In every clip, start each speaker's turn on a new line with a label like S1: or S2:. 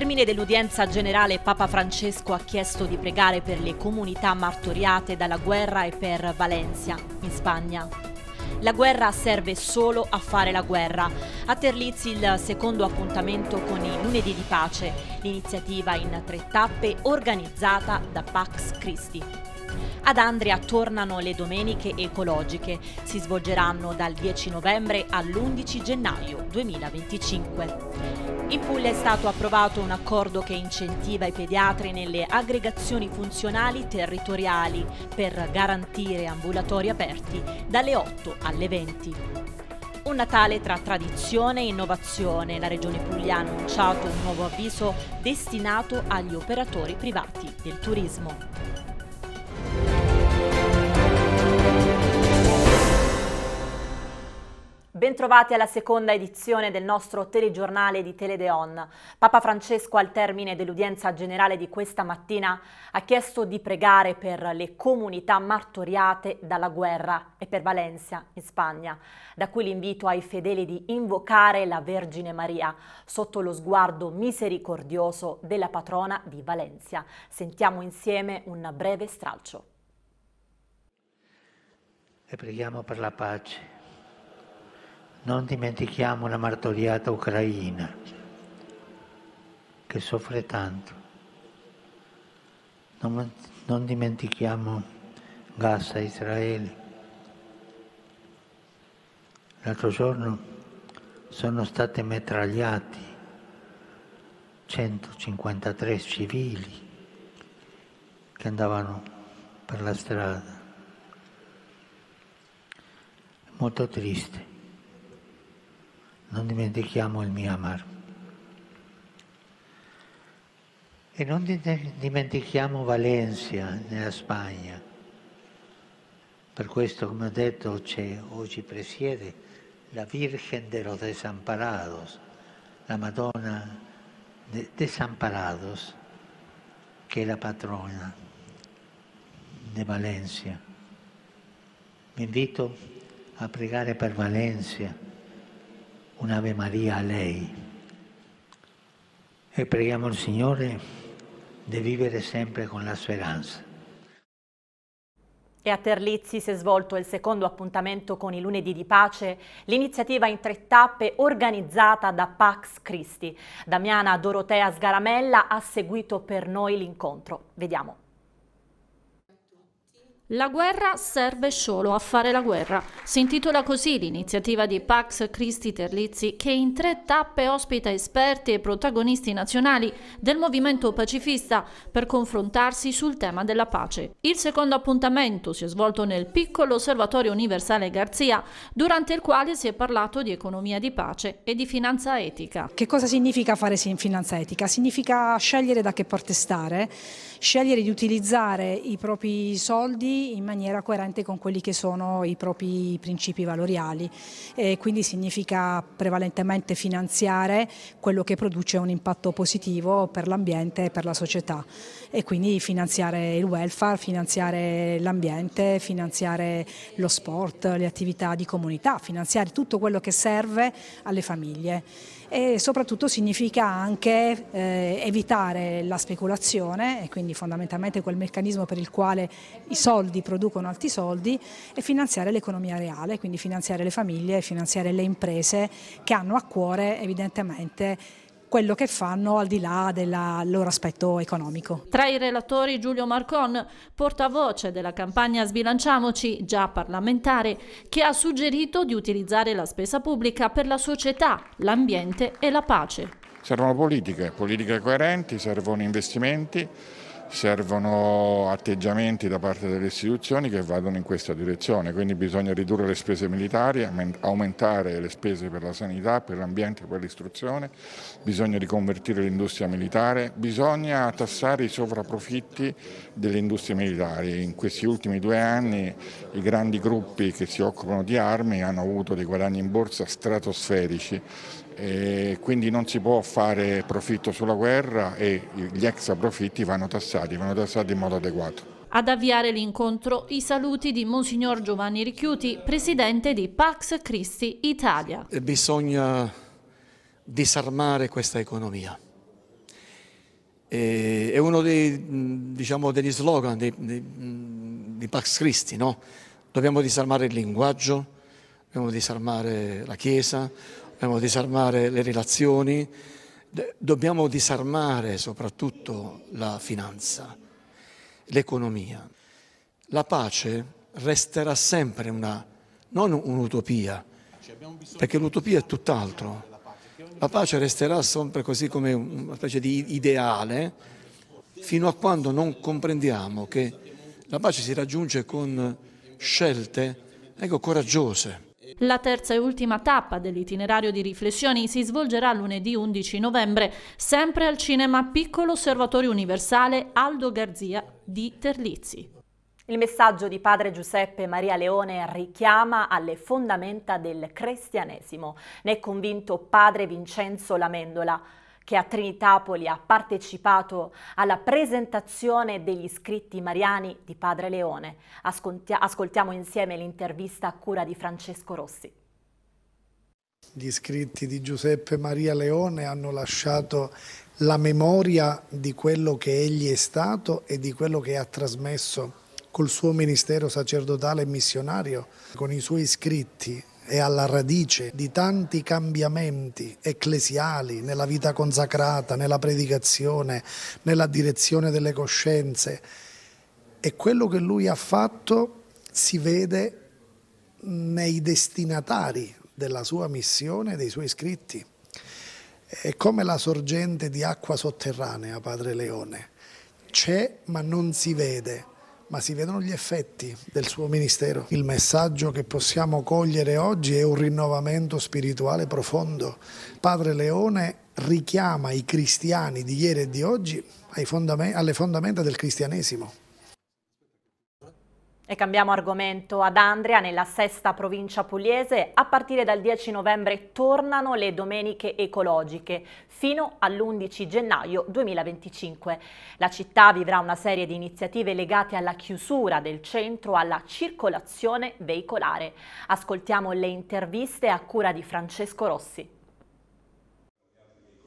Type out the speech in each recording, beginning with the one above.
S1: termine dell'udienza generale Papa Francesco ha chiesto di pregare per le comunità martoriate dalla guerra e per Valencia, in Spagna. La guerra serve solo a fare la guerra. A Terlizzi il secondo appuntamento con i Lunedì di Pace, l'iniziativa in tre tappe organizzata da Pax Christi. Ad Andria tornano le domeniche ecologiche, si svolgeranno dal 10 novembre all'11 gennaio 2025. In Puglia è stato approvato un accordo che incentiva i pediatri nelle aggregazioni funzionali territoriali per garantire ambulatori aperti dalle 8 alle 20. Un Natale tra tradizione e innovazione. La Regione Puglia ha annunciato un nuovo avviso destinato agli operatori privati del turismo. Bentrovati alla seconda edizione del nostro telegiornale di Teledeon. Papa Francesco al termine dell'udienza generale di questa mattina ha chiesto di pregare per le comunità martoriate dalla guerra e per Valencia, in Spagna, da qui l'invito ai fedeli di invocare la Vergine Maria sotto lo sguardo misericordioso della patrona di Valencia. Sentiamo insieme un breve stralcio.
S2: E preghiamo per la pace non dimentichiamo la martoriata Ucraina che soffre tanto. Non, non dimentichiamo Gaza, Israele. L'altro giorno sono state mitragliati 153 civili che andavano per la strada. Molto triste. Non dimentichiamo il Myanmar. E non dimentichiamo Valencia, nella Spagna. Per questo, come ho detto, oggi presiede la Virgen de los Desamparados, la Madonna de Desamparados, che è la patrona di Valencia. Vi invito a pregare per Valencia un'Ave Maria a lei. E preghiamo il Signore di vivere sempre con la speranza.
S1: E a Terlizzi si è svolto il secondo appuntamento con i lunedì di pace, l'iniziativa in tre tappe organizzata da Pax Christi. Damiana Dorotea Sgaramella ha seguito per noi l'incontro. Vediamo.
S3: La guerra serve solo a fare la guerra. Si intitola così l'iniziativa di Pax Christi Terlizzi che in tre tappe ospita esperti e protagonisti nazionali del movimento pacifista per confrontarsi sul tema della pace. Il secondo appuntamento si è svolto nel piccolo Osservatorio Universale Garzia, durante il quale si è parlato di economia di pace e di finanza etica.
S4: Che cosa significa fare finanza etica? Significa scegliere da che parte stare, scegliere di utilizzare i propri soldi in maniera coerente con quelli che sono i propri principi valoriali e quindi significa prevalentemente finanziare quello che produce un impatto positivo per l'ambiente e per la società e quindi finanziare il welfare, finanziare l'ambiente, finanziare lo sport, le attività di comunità, finanziare tutto quello che serve alle famiglie e soprattutto significa anche eh, evitare la speculazione e quindi fondamentalmente quel meccanismo per il quale i soldi producono alti soldi e finanziare l'economia reale, quindi finanziare le famiglie, finanziare le imprese che hanno a cuore evidentemente quello che fanno al di là del loro aspetto economico. Tra
S3: i relatori Giulio Marcon, portavoce della campagna Sbilanciamoci, già parlamentare, che ha suggerito di utilizzare la spesa pubblica per la società, l'ambiente e la pace.
S5: Servono politiche, politiche coerenti, servono investimenti, servono atteggiamenti da parte delle istituzioni che vadano in questa direzione, quindi bisogna ridurre le spese militari, aumentare le spese per la sanità, per l'ambiente, per l'istruzione, bisogna riconvertire l'industria militare, bisogna tassare i sovrapprofitti delle industrie militari. In questi ultimi due anni i grandi gruppi che si occupano di armi hanno avuto dei guadagni in borsa stratosferici e quindi non si può fare profitto sulla guerra e gli extra profitti vanno tassati, vanno tassati in modo adeguato.
S3: Ad avviare l'incontro i saluti di Monsignor Giovanni Ricchiuti, presidente di Pax Christi Italia.
S6: Bisogna disarmare questa economia. è uno dei, diciamo, degli slogan di, di, di Pax Christi, no? Dobbiamo disarmare il linguaggio, dobbiamo disarmare la Chiesa, dobbiamo disarmare le relazioni, dobbiamo disarmare soprattutto la finanza, l'economia. La pace resterà sempre una, non un'utopia, perché l'utopia è tutt'altro. La pace resterà sempre così come una specie di ideale fino a quando non comprendiamo che la pace si raggiunge con scelte ecco, coraggiose
S3: la terza e ultima tappa dell'itinerario di riflessioni si svolgerà lunedì 11 novembre, sempre al cinema Piccolo Osservatorio Universale Aldo Garzia di Terlizzi.
S1: Il messaggio di padre Giuseppe Maria Leone richiama alle fondamenta del cristianesimo. Ne è convinto padre Vincenzo Lamendola che a Trinitapoli ha partecipato alla presentazione degli scritti mariani di Padre Leone. ascoltiamo insieme l'intervista a cura di Francesco Rossi.
S6: Gli scritti di Giuseppe Maria Leone hanno lasciato la memoria di quello che egli è stato e di quello che ha trasmesso col suo ministero sacerdotale e missionario, con i suoi scritti è alla radice di tanti cambiamenti ecclesiali nella vita consacrata, nella predicazione, nella direzione delle coscienze. E quello che lui ha fatto si vede nei destinatari della sua missione dei suoi scritti. È come la sorgente di acqua sotterranea, padre Leone. C'è ma non si vede ma si vedono gli effetti del suo ministero. Il messaggio che possiamo cogliere oggi è un rinnovamento spirituale profondo. Padre Leone richiama i cristiani di ieri e di oggi alle fondamenta del cristianesimo.
S1: E cambiamo argomento ad Andria, nella sesta provincia pugliese, a partire dal 10 novembre tornano le domeniche ecologiche fino all'11 gennaio 2025. La città vivrà una serie di iniziative legate alla chiusura del centro alla circolazione veicolare. Ascoltiamo le interviste a cura di Francesco Rossi.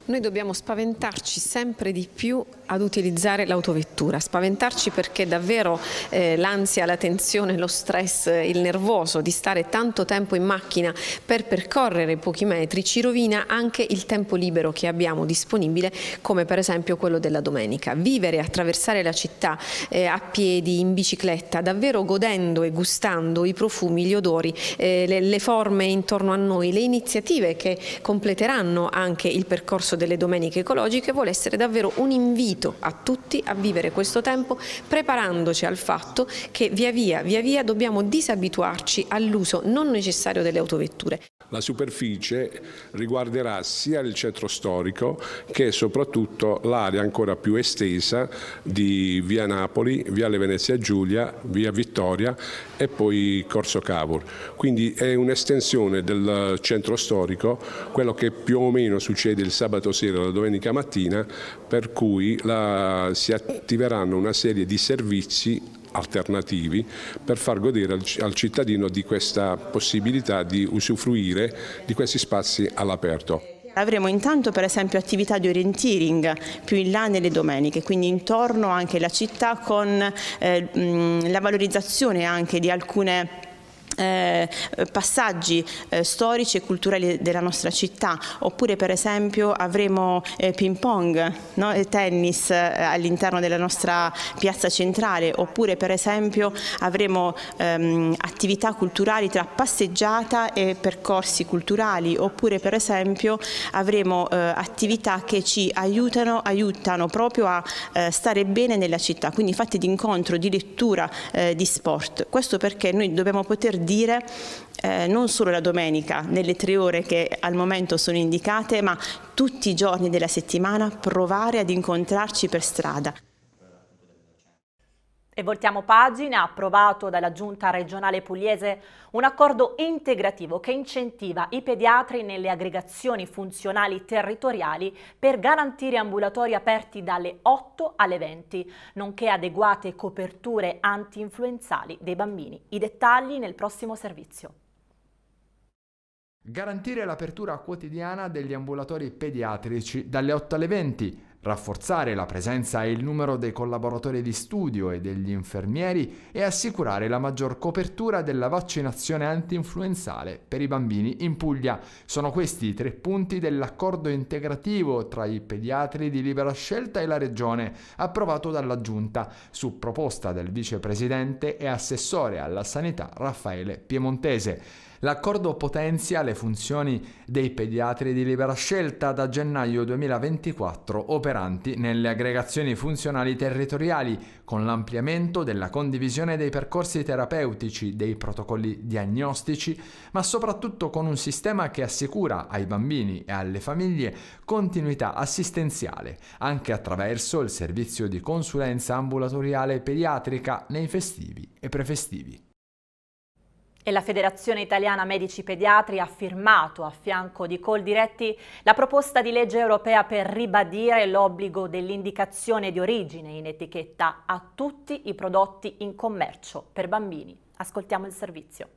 S7: Noi dobbiamo spaventarci sempre di più ad utilizzare l'autovettura, spaventarci perché davvero eh, l'ansia, la tensione, lo stress, il nervoso di stare tanto tempo in macchina per percorrere pochi metri ci rovina anche il tempo libero che abbiamo disponibile come per esempio quello della domenica. Vivere, attraversare la città eh, a piedi, in bicicletta, davvero godendo e gustando i profumi, gli odori, eh, le, le forme intorno a noi, le iniziative che completeranno anche il percorso corso delle domeniche ecologiche vuole essere davvero un invito a tutti a vivere questo tempo preparandoci al fatto che via via, via via dobbiamo disabituarci all'uso non necessario delle autovetture.
S8: La superficie riguarderà sia il centro storico che soprattutto l'area ancora più estesa di via Napoli, via Le Venezia Giulia, via Vittoria e poi Corso Cavour. Quindi è un'estensione del centro storico, quello che più o meno succede il sabato sera o la domenica mattina, per cui la, si attiveranno una serie di servizi alternativi per far godere al cittadino di questa possibilità di usufruire di questi spazi all'aperto.
S9: Avremo intanto per esempio attività di orienteering più in là nelle domeniche, quindi intorno anche alla città con eh, la valorizzazione anche di alcune eh, passaggi eh, storici e culturali della nostra città oppure per esempio avremo eh, ping pong no? e tennis eh, all'interno della nostra piazza centrale oppure per esempio avremo ehm, attività culturali tra passeggiata e percorsi culturali oppure per esempio avremo eh, attività che ci aiutano, aiutano proprio a eh, stare bene nella città quindi fatti di incontro, di lettura, di sport questo perché noi dobbiamo poter dire eh, non solo la domenica, nelle tre ore che al momento sono indicate, ma tutti i giorni della settimana provare ad incontrarci per strada.
S1: E voltiamo pagina, approvato dalla Giunta regionale pugliese un accordo integrativo che incentiva i pediatri nelle aggregazioni funzionali territoriali per garantire ambulatori aperti dalle 8 alle 20, nonché adeguate coperture anti-influenzali dei bambini. I dettagli nel prossimo servizio.
S5: Garantire l'apertura quotidiana degli ambulatori pediatrici dalle 8 alle 20 rafforzare la presenza e il numero dei collaboratori di studio e degli infermieri e assicurare la maggior copertura della vaccinazione anti-influenzale per i bambini in Puglia. Sono questi i tre punti dell'accordo integrativo tra i pediatri di libera scelta e la Regione, approvato dalla Giunta su proposta del vicepresidente e assessore alla sanità Raffaele Piemontese. L'accordo potenzia le funzioni dei pediatri di libera scelta da gennaio 2024 operanti nelle aggregazioni funzionali territoriali con l'ampliamento della condivisione dei percorsi terapeutici, dei protocolli diagnostici, ma soprattutto con un sistema che assicura ai bambini e alle famiglie continuità assistenziale, anche attraverso il servizio di consulenza ambulatoriale pediatrica nei festivi e prefestivi
S1: e la Federazione Italiana Medici Pediatri ha firmato a fianco di Coldiretti la proposta di legge europea per ribadire l'obbligo dell'indicazione di origine in etichetta a tutti i prodotti in commercio per bambini. Ascoltiamo il servizio.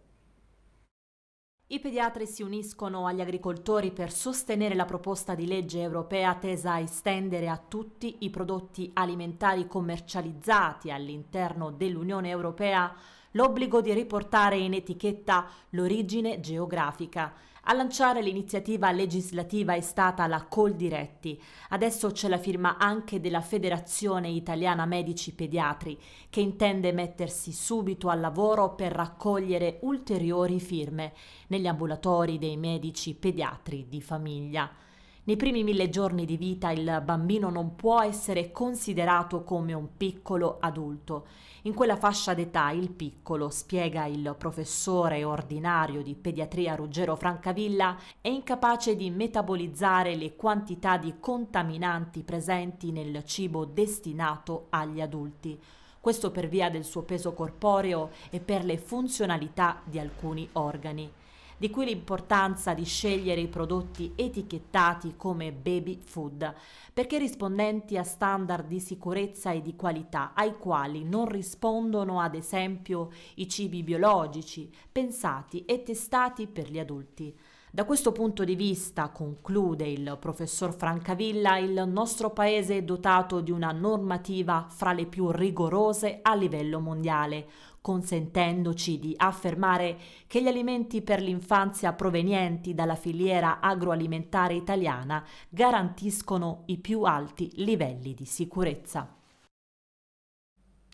S1: I pediatri si uniscono agli agricoltori per sostenere la proposta di legge europea tesa a estendere a tutti i prodotti alimentari commercializzati all'interno dell'Unione Europea l'obbligo di riportare in etichetta l'origine geografica. A lanciare l'iniziativa legislativa è stata la Col Diretti. Adesso c'è la firma anche della Federazione Italiana Medici Pediatri, che intende mettersi subito al lavoro per raccogliere ulteriori firme negli ambulatori dei medici pediatri di famiglia. Nei primi mille giorni di vita il bambino non può essere considerato come un piccolo adulto. In quella fascia d'età il piccolo, spiega il professore ordinario di pediatria Ruggero Francavilla, è incapace di metabolizzare le quantità di contaminanti presenti nel cibo destinato agli adulti questo per via del suo peso corporeo e per le funzionalità di alcuni organi di cui l'importanza di scegliere i prodotti etichettati come baby food, perché rispondenti a standard di sicurezza e di qualità ai quali non rispondono ad esempio i cibi biologici pensati e testati per gli adulti. Da questo punto di vista, conclude il professor Francavilla, il nostro paese è dotato di una normativa fra le più rigorose a livello mondiale, consentendoci di affermare che gli alimenti per l'infanzia provenienti dalla filiera agroalimentare italiana garantiscono i più alti livelli di sicurezza.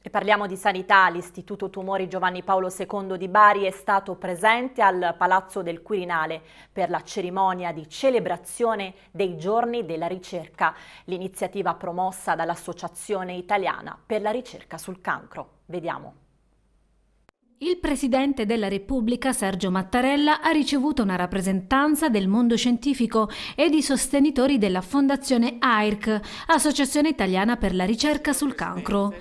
S1: E parliamo di sanità, l'Istituto Tumori Giovanni Paolo II di Bari è stato presente al Palazzo del Quirinale per la cerimonia di celebrazione dei giorni della ricerca, l'iniziativa promossa dall'Associazione Italiana per la ricerca sul cancro. Vediamo.
S7: Il Presidente della Repubblica Sergio Mattarella ha ricevuto una rappresentanza del mondo scientifico e di sostenitori della Fondazione AIRC, Associazione Italiana per la Ricerca sul Cancro.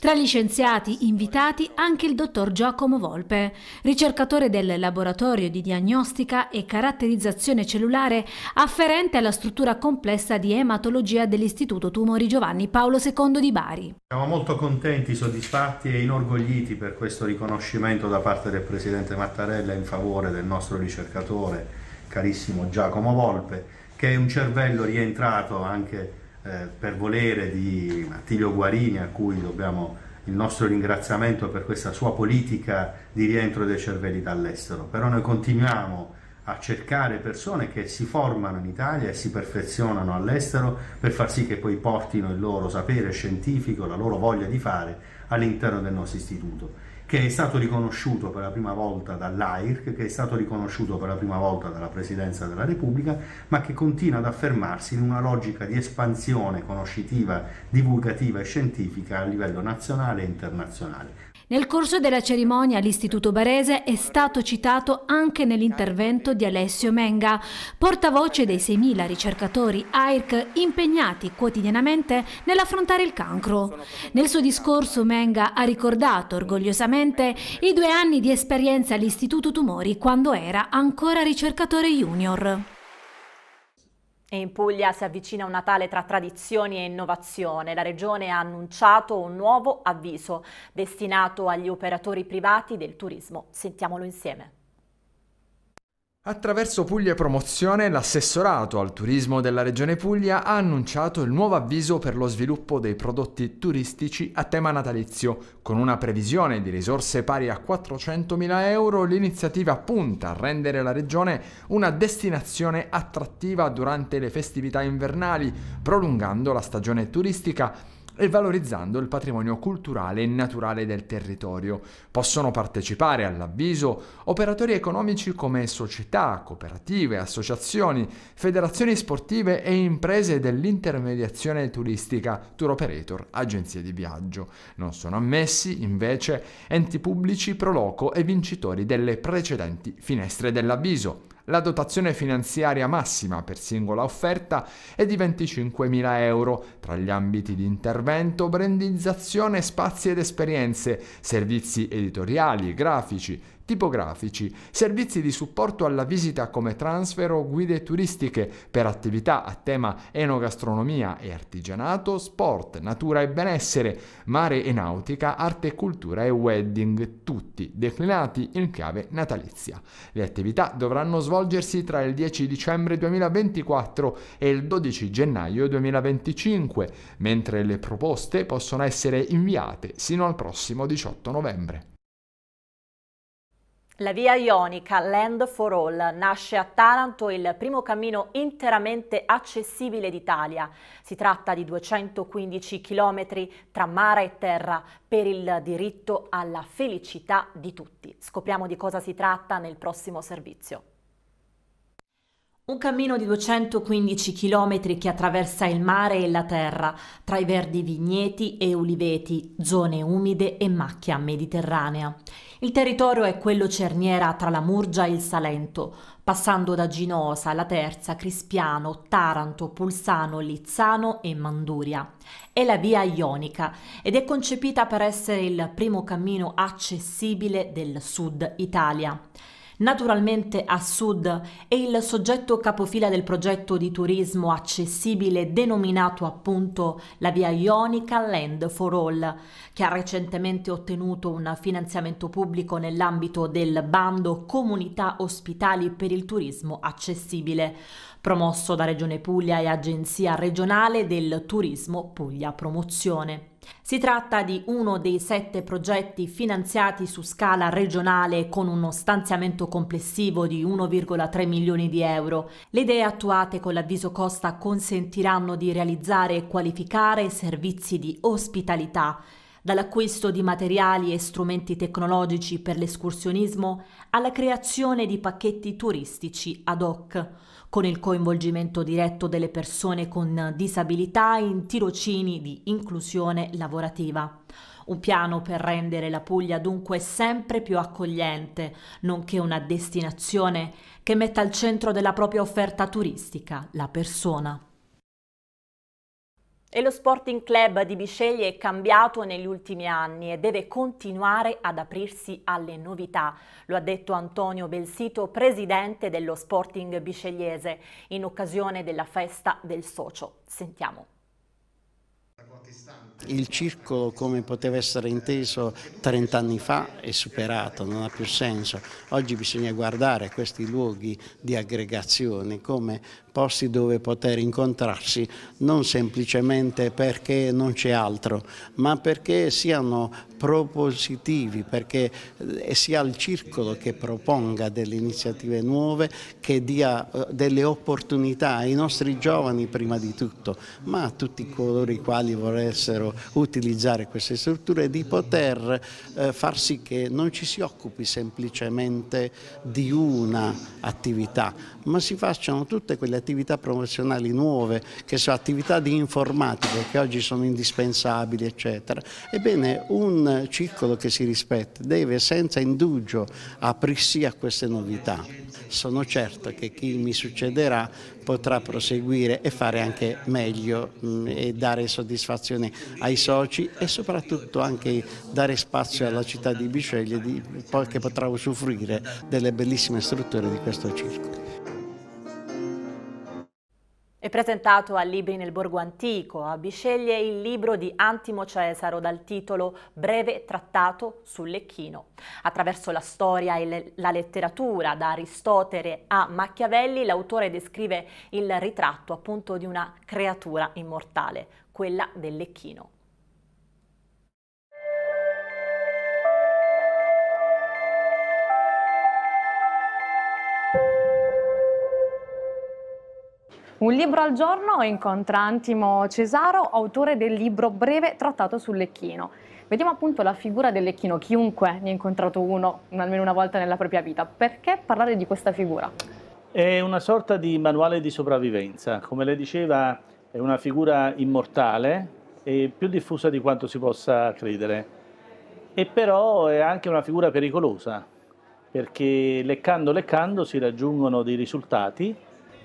S7: Tra gli scienziati invitati anche il dottor Giacomo Volpe, ricercatore del laboratorio di diagnostica e caratterizzazione cellulare afferente alla struttura complessa di ematologia dell'Istituto Tumori Giovanni Paolo II di Bari.
S10: Siamo molto contenti, soddisfatti e inorgogliti per questo riconoscimento da parte del Presidente Mattarella in favore del nostro ricercatore carissimo Giacomo Volpe, che è un cervello rientrato anche eh, per volere di Attilio Guarini a cui dobbiamo il nostro ringraziamento per questa sua politica di rientro dei cervelli dall'estero, però noi continuiamo a cercare persone che si formano in Italia e si perfezionano all'estero per far sì che poi portino il loro sapere scientifico, la loro voglia di fare all'interno del nostro istituto che è stato riconosciuto per la prima volta dall'AIRC, che è stato riconosciuto per la prima volta dalla Presidenza della Repubblica, ma che continua ad affermarsi in una logica di espansione conoscitiva, divulgativa e scientifica a livello nazionale e internazionale.
S7: Nel corso della cerimonia l'Istituto Barese è stato citato anche nell'intervento di Alessio Menga, portavoce dei 6.000 ricercatori AIRC impegnati quotidianamente nell'affrontare il cancro. Nel suo discorso Menga ha ricordato orgogliosamente i due anni di esperienza all'Istituto Tumori quando era ancora ricercatore junior.
S1: E in Puglia si avvicina un Natale tra tradizioni e innovazione. La Regione ha annunciato un nuovo avviso destinato agli operatori privati del turismo. Sentiamolo insieme.
S5: Attraverso Puglia Promozione, l'assessorato al turismo della Regione Puglia ha annunciato il nuovo avviso per lo sviluppo dei prodotti turistici a tema natalizio. Con una previsione di risorse pari a 400.000 euro, l'iniziativa punta a rendere la Regione una destinazione attrattiva durante le festività invernali, prolungando la stagione turistica e valorizzando il patrimonio culturale e naturale del territorio. Possono partecipare all'avviso operatori economici come società, cooperative, associazioni, federazioni sportive e imprese dell'intermediazione turistica, tour operator, agenzie di viaggio. Non sono ammessi invece enti pubblici pro loco e vincitori delle precedenti finestre dell'avviso la dotazione finanziaria massima per singola offerta è di 25.000 euro tra gli ambiti di intervento, brandizzazione, spazi ed esperienze, servizi editoriali, grafici, tipografici, servizi di supporto alla visita come transfer o guide turistiche per attività a tema enogastronomia e artigianato, sport, natura e benessere, mare e nautica, arte e cultura e wedding, tutti declinati in chiave natalizia. Le attività dovranno svolgersi tra il 10 dicembre 2024 e il 12 gennaio 2025, mentre le proposte possono essere inviate sino al prossimo 18 novembre.
S1: La via ionica Land for All nasce a Taranto il primo cammino interamente accessibile d'Italia. Si tratta di 215 km tra mare e terra per il diritto alla felicità di tutti. Scopriamo di cosa si tratta nel prossimo servizio. Un cammino di 215 km che attraversa il mare e la terra, tra i verdi vigneti e uliveti, zone umide e macchia mediterranea. Il territorio è quello cerniera tra la Murgia e il Salento, passando da Ginosa, La Terza, Crispiano, Taranto, Pulsano, Lizzano e Manduria. È la via ionica ed è concepita per essere il primo cammino accessibile del sud Italia naturalmente a sud è il soggetto capofila del progetto di turismo accessibile denominato appunto la via Ionica Land for All, che ha recentemente ottenuto un finanziamento pubblico nell'ambito del bando Comunità Ospitali per il Turismo Accessibile, promosso da Regione Puglia e Agenzia regionale del Turismo Puglia Promozione. Si tratta di uno dei sette progetti finanziati su scala regionale con uno stanziamento complessivo di 1,3 milioni di euro. Le idee attuate con l'avviso Costa consentiranno di realizzare e qualificare servizi di ospitalità, dall'acquisto di materiali e strumenti tecnologici per l'escursionismo alla creazione di pacchetti turistici ad hoc, con il coinvolgimento diretto delle persone con disabilità in tirocini di inclusione lavorativa. Un piano per rendere la Puglia dunque sempre più accogliente, nonché una destinazione che metta al centro della propria offerta turistica la persona. E lo Sporting Club di Bisceglie è cambiato negli ultimi anni e deve continuare ad aprirsi alle novità, lo ha detto Antonio Belsito, presidente dello Sporting Biscegliese, in occasione della festa del socio. Sentiamo.
S11: Da quanti il circolo come poteva essere inteso 30 anni fa è superato, non ha più senso. Oggi bisogna guardare questi luoghi di aggregazione come posti dove poter incontrarsi, non semplicemente perché non c'è altro, ma perché siano propositivi, perché eh, sia il circolo che proponga delle iniziative nuove, che dia eh, delle opportunità ai nostri giovani prima di tutto, ma a tutti coloro i quali vorressero utilizzare queste strutture e di poter eh, far sì che non ci si occupi semplicemente di una attività, ma si facciano tutte quelle attività promozionali nuove, che sono attività di informatica che oggi sono indispensabili, eccetera. Ebbene, un circolo che si rispetta deve senza indugio aprirsi a queste novità. Sono certo che chi mi succederà potrà proseguire e fare anche meglio mh, mm, e dare soddisfazione ai soci e soprattutto anche dare spazio alla città di Bisceglie di, che potrà usufruire delle bellissime strutture di questo circo.
S1: È presentato a Libri nel Borgo Antico, a Bisceglie il libro di Antimo Cesaro dal titolo Breve trattato sul Lecchino. Attraverso la storia e la letteratura, da Aristotele a Machiavelli, l'autore descrive il ritratto appunto di una creatura immortale, quella del Lecchino.
S7: Un libro al giorno incontra Antimo Cesaro, autore del libro breve trattato sul Lecchino. Vediamo appunto la figura del Lecchino, chiunque ne ha incontrato uno almeno una volta nella propria vita. Perché parlare di questa figura?
S8: È una sorta di manuale di sopravvivenza, come lei diceva è una figura immortale e più diffusa di quanto si possa credere e però è anche una figura pericolosa perché leccando leccando si raggiungono dei risultati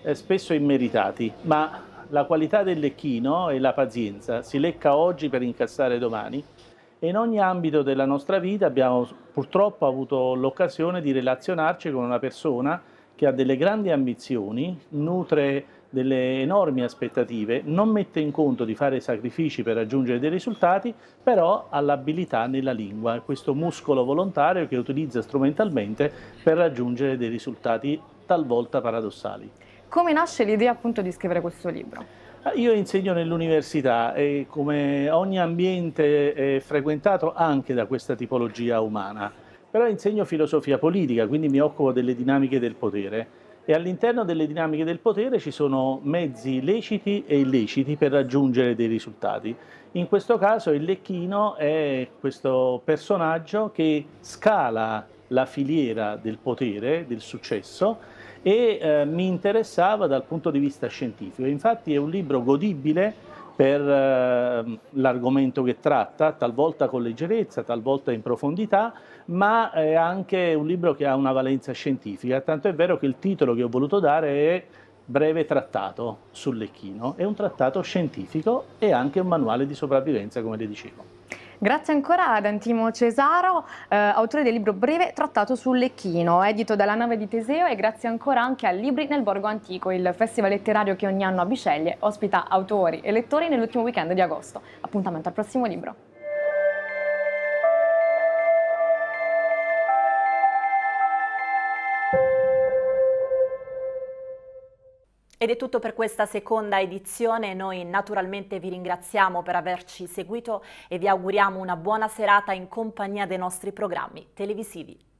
S8: eh, spesso immeritati, ma la qualità del lecchino e la pazienza si lecca oggi per incassare domani e in ogni ambito della nostra vita abbiamo purtroppo avuto l'occasione di relazionarci con una persona che ha delle grandi ambizioni, nutre delle enormi aspettative, non mette in conto di fare sacrifici per raggiungere dei risultati, però ha l'abilità nella lingua, questo muscolo volontario che utilizza strumentalmente per raggiungere dei risultati talvolta paradossali.
S7: Come nasce l'idea appunto di scrivere questo libro?
S8: Eh, io insegno nell'università e come ogni ambiente è frequentato anche da questa tipologia umana, però insegno filosofia politica, quindi mi occupo delle dinamiche del potere e all'interno delle dinamiche del potere ci sono mezzi leciti e illeciti per raggiungere dei risultati. In questo caso il Lecchino è questo personaggio che scala la filiera del potere, del successo, e eh, mi interessava dal punto di vista scientifico. Infatti è un libro godibile per eh, l'argomento che tratta, talvolta con leggerezza, talvolta in profondità, ma è anche un libro che ha una valenza scientifica, tanto è vero che il titolo che ho voluto dare è breve trattato sul Lecchino, è un trattato scientifico e anche un manuale di sopravvivenza, come le dicevo.
S7: Grazie ancora ad Antimo Cesaro, eh, autore del libro breve Trattato sul Lecchino, edito dalla nave di Teseo e grazie ancora anche a Libri nel Borgo Antico, il festival letterario che ogni anno a Biceglie ospita autori e lettori nell'ultimo weekend di agosto. Appuntamento al prossimo libro.
S1: Ed è tutto per questa seconda edizione, noi naturalmente vi ringraziamo per averci seguito e vi auguriamo una buona serata in compagnia dei nostri programmi televisivi.